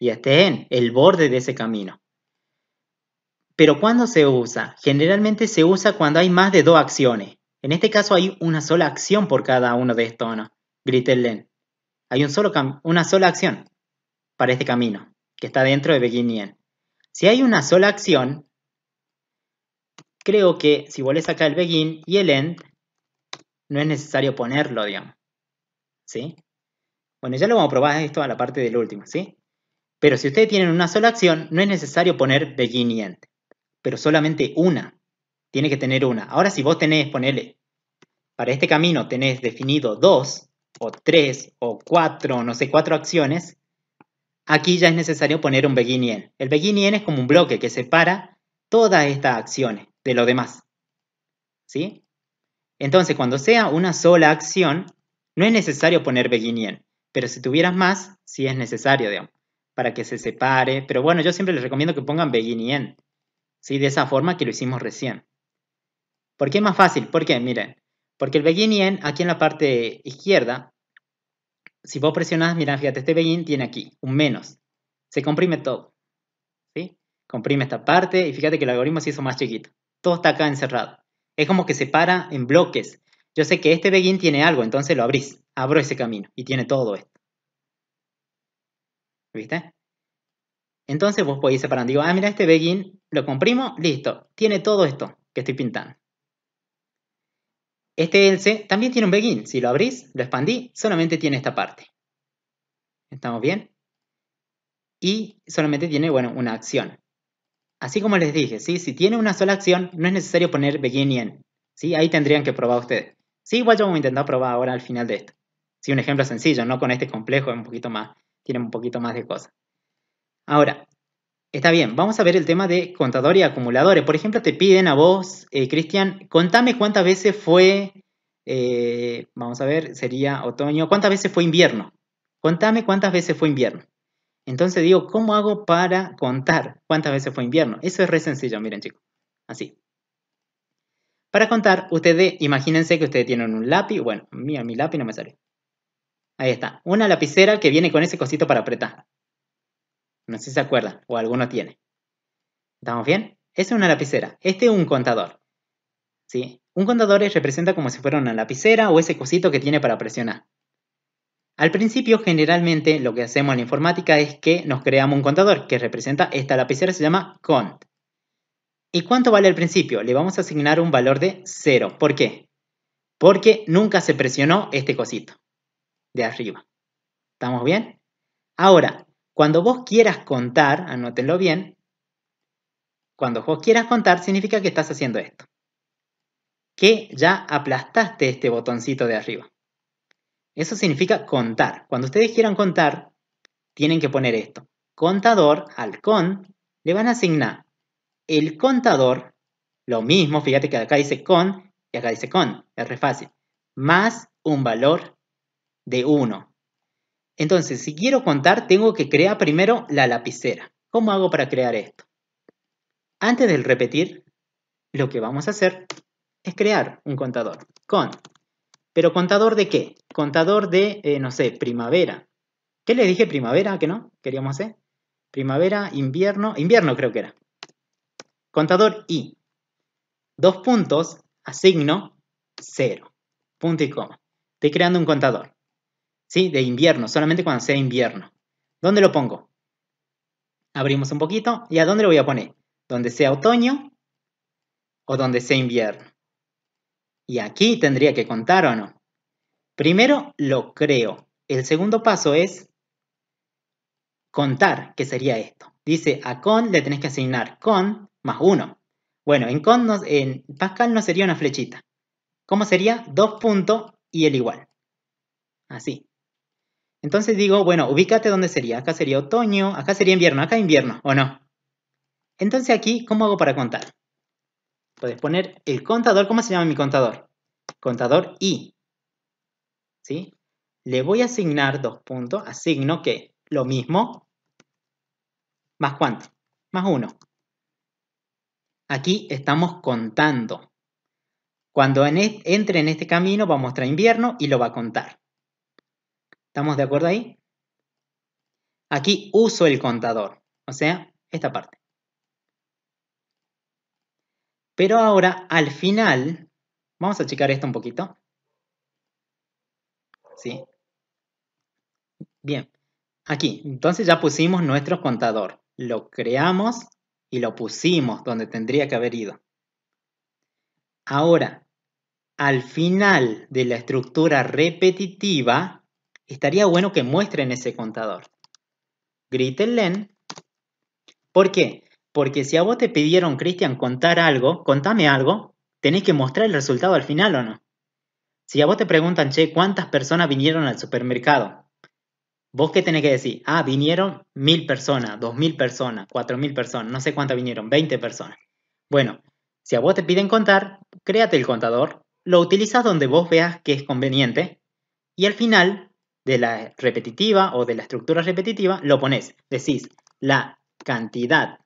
y esté en el borde de ese camino. Pero ¿cuándo se usa? Generalmente se usa cuando hay más de dos acciones. En este caso hay una sola acción por cada uno de estos, ¿no? Len. Hay un solo una sola acción para este camino que está dentro de Begin y End. Si hay una sola acción, creo que si volvés acá el begin y el end, no es necesario ponerlo, digamos. ¿Sí? Bueno, ya lo vamos a probar esto a la parte del último, ¿sí? Pero si ustedes tienen una sola acción, no es necesario poner begin y end, pero solamente una. Tiene que tener una. Ahora si vos tenés, ponele, para este camino tenés definido dos o tres o cuatro, no sé, cuatro acciones, aquí ya es necesario poner un begin y end. El begin y es como un bloque que separa todas estas acciones de lo demás. ¿Sí? Entonces, cuando sea una sola acción, no es necesario poner begin y pero si tuvieras más, sí es necesario, digamos para que se separe. Pero bueno, yo siempre les recomiendo que pongan begin y end. De esa forma que lo hicimos recién. ¿Por qué es más fácil? ¿Por qué? Miren. Porque el begin y end, aquí en la parte izquierda, si vos presionás, mirá, fíjate, este begin tiene aquí un menos. Se comprime todo. ¿sí? Comprime esta parte y fíjate que el algoritmo se hizo más chiquito. Todo está acá encerrado. Es como que se para en bloques. Yo sé que este begin tiene algo, entonces lo abrís. Abro ese camino y tiene todo esto. ¿Viste? Entonces vos podéis separando. Digo, ah, mira este begin, lo comprimo, listo. Tiene todo esto que estoy pintando. Este else también tiene un begin. Si lo abrís, lo expandí, solamente tiene esta parte. ¿Estamos bien? Y solamente tiene, bueno, una acción. Así como les dije, si tiene una sola acción, no es necesario poner begin y end. Ahí tendrían que probar ustedes. Sí, igual yo voy a intentar probar ahora al final de esto. Si un ejemplo sencillo, no con este complejo, es un poquito más tienen un poquito más de cosas. Ahora, está bien, vamos a ver el tema de contador y acumuladores. Por ejemplo, te piden a vos, eh, Cristian, contame cuántas veces fue, eh, vamos a ver, sería otoño, cuántas veces fue invierno. Contame cuántas veces fue invierno. Entonces digo, ¿cómo hago para contar cuántas veces fue invierno? Eso es re sencillo, miren chicos. Así. Para contar, ustedes, imagínense que ustedes tienen un lápiz, bueno, mira, mi lápiz no me sale. Ahí está. Una lapicera que viene con ese cosito para apretar. No sé si se acuerdan o alguno tiene. ¿Estamos bien? Esa es una lapicera. Este es un contador. ¿Sí? Un contador representa como si fuera una lapicera o ese cosito que tiene para presionar. Al principio, generalmente, lo que hacemos en la informática es que nos creamos un contador que representa esta lapicera, se llama cont. ¿Y cuánto vale al principio? Le vamos a asignar un valor de 0. ¿Por qué? Porque nunca se presionó este cosito de arriba. ¿Estamos bien? Ahora, cuando vos quieras contar, anótenlo bien, cuando vos quieras contar significa que estás haciendo esto. Que ya aplastaste este botoncito de arriba. Eso significa contar. Cuando ustedes quieran contar, tienen que poner esto. Contador al con le van a asignar el contador, lo mismo, fíjate que acá dice con y acá dice con, es re fácil, más un valor de 1. Entonces, si quiero contar, tengo que crear primero la lapicera. ¿Cómo hago para crear esto? Antes del repetir, lo que vamos a hacer es crear un contador con. ¿Pero contador de qué? Contador de, eh, no sé, primavera. ¿Qué le dije? Primavera, que no, queríamos hacer. Primavera, invierno, invierno creo que era. Contador I. Dos puntos, asigno, cero. Punto y coma. Estoy creando un contador. ¿sí? De invierno, solamente cuando sea invierno. ¿Dónde lo pongo? Abrimos un poquito. ¿Y a dónde lo voy a poner? Donde sea otoño o donde sea invierno. Y aquí tendría que contar o no. Primero lo creo. El segundo paso es contar, que sería esto. Dice a con le tenés que asignar con más uno. Bueno, en con en Pascal no sería una flechita. ¿Cómo sería? Dos puntos y el igual. Así. Entonces digo, bueno, ubícate dónde sería. Acá sería otoño, acá sería invierno, acá invierno, ¿o no? Entonces aquí, ¿cómo hago para contar? Puedes poner el contador, ¿cómo se llama mi contador? Contador I. ¿Sí? Le voy a asignar dos puntos, asigno que lo mismo, más cuánto, más uno. Aquí estamos contando. Cuando e-, entre en este camino va a mostrar invierno y lo va a contar. ¿Estamos de acuerdo ahí? Aquí uso el contador, o sea, esta parte. Pero ahora, al final, vamos a checar esto un poquito. ¿Sí? Bien, aquí, entonces ya pusimos nuestro contador. Lo creamos y lo pusimos donde tendría que haber ido. Ahora, al final de la estructura repetitiva, Estaría bueno que muestren ese contador. Grítenle. ¿Por qué? Porque si a vos te pidieron, Cristian, contar algo, contame algo, tenés que mostrar el resultado al final o no. Si a vos te preguntan, che, ¿cuántas personas vinieron al supermercado? ¿Vos qué tenés que decir? Ah, vinieron mil personas, dos mil personas, cuatro mil personas, no sé cuántas vinieron, veinte personas. Bueno, si a vos te piden contar, créate el contador, lo utilizas donde vos veas que es conveniente y al final de la repetitiva o de la estructura repetitiva, lo pones, decís la cantidad,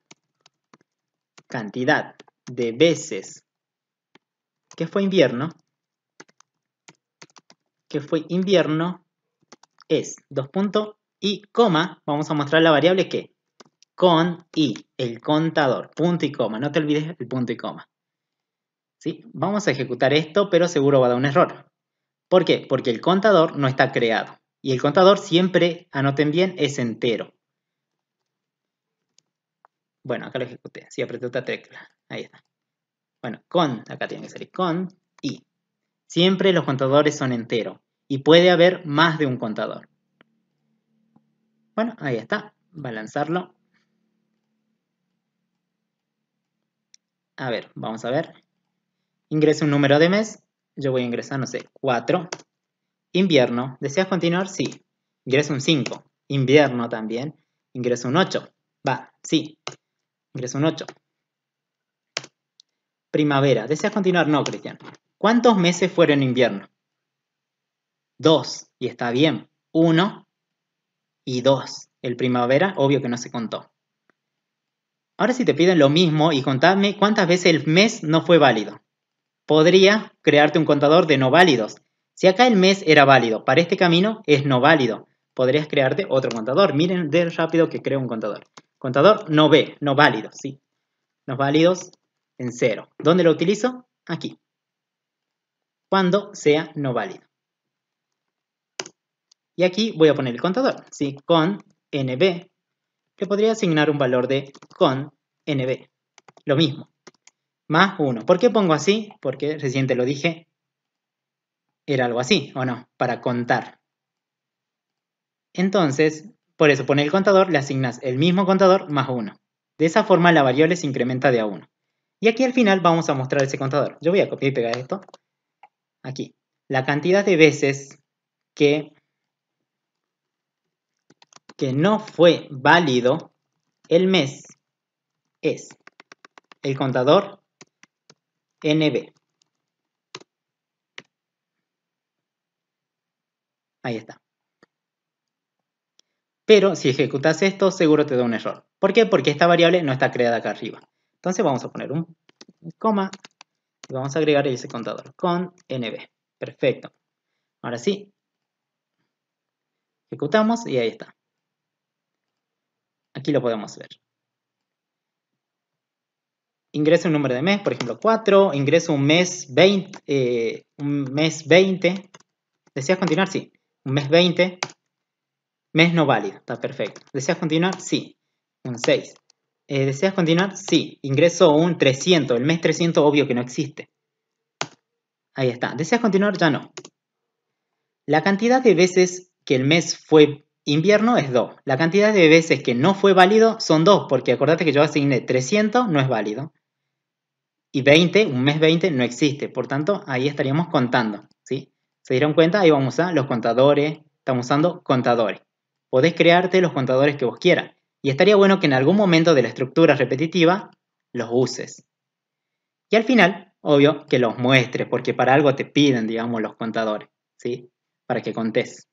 cantidad de veces que fue invierno, que fue invierno es 2. puntos y coma, vamos a mostrar la variable que con y, el contador, punto y coma, no te olvides el punto y coma. ¿Sí? Vamos a ejecutar esto, pero seguro va a dar un error. ¿Por qué? Porque el contador no está creado y el contador siempre, anoten bien, es entero. Bueno, acá lo ejecuté. Si apreté otra tecla. Ahí está. Bueno, con, acá tiene que salir con y. Siempre los contadores son enteros y puede haber más de un contador. Bueno, ahí está. Va A ver, vamos a ver. Ingresa un número de mes. Yo voy a ingresar, no sé, 4. Invierno. ¿Deseas continuar? Sí. Ingreso un 5. Invierno también. Ingreso un 8. Va, sí. Ingreso un 8. Primavera. ¿Deseas continuar? No, Cristian. ¿Cuántos meses fueron invierno? Dos. Y está bien. Uno y dos. El primavera, obvio que no se contó. Ahora si te piden lo mismo y contadme cuántas veces el mes no fue válido. Podría crearte un contador de no válidos si acá el mes era válido, para este camino es no válido. Podrías crearte otro contador. Miren de rápido que creo un contador. Contador no B, no válido, ¿sí? No válidos en cero. ¿Dónde lo utilizo? Aquí. Cuando sea no válido. Y aquí voy a poner el contador. ¿sí? Con NB. Que podría asignar un valor de con NB. Lo mismo. Más 1. ¿Por qué pongo así? Porque reciente lo dije. Era algo así, ¿o no? Para contar. Entonces, por eso, pone el contador, le asignas el mismo contador más 1. De esa forma la variable se incrementa de a 1. Y aquí al final vamos a mostrar ese contador. Yo voy a copiar y pegar esto. Aquí. La cantidad de veces que, que no fue válido el mes es el contador NB. Ahí está. Pero si ejecutas esto, seguro te da un error. ¿Por qué? Porque esta variable no está creada acá arriba. Entonces vamos a poner un coma y vamos a agregar ese contador con nb. Perfecto. Ahora sí. Ejecutamos y ahí está. Aquí lo podemos ver. Ingreso un número de mes, por ejemplo 4, ingreso un mes 20, eh, un mes 20. ¿Deseas continuar? Sí un mes 20, mes no válido, está perfecto. ¿Deseas continuar? Sí, un 6. Eh, ¿Deseas continuar? Sí, ingreso un 300, el mes 300 obvio que no existe. Ahí está, ¿deseas continuar? Ya no. La cantidad de veces que el mes fue invierno es 2. La cantidad de veces que no fue válido son 2, porque acordate que yo asigné 300, no es válido. Y 20, un mes 20, no existe. Por tanto, ahí estaríamos contando. ¿Se dieron cuenta? Ahí vamos a los contadores. Estamos usando contadores. Podés crearte los contadores que vos quieras. Y estaría bueno que en algún momento de la estructura repetitiva los uses. Y al final, obvio, que los muestres, porque para algo te piden, digamos, los contadores, ¿sí? Para que contés.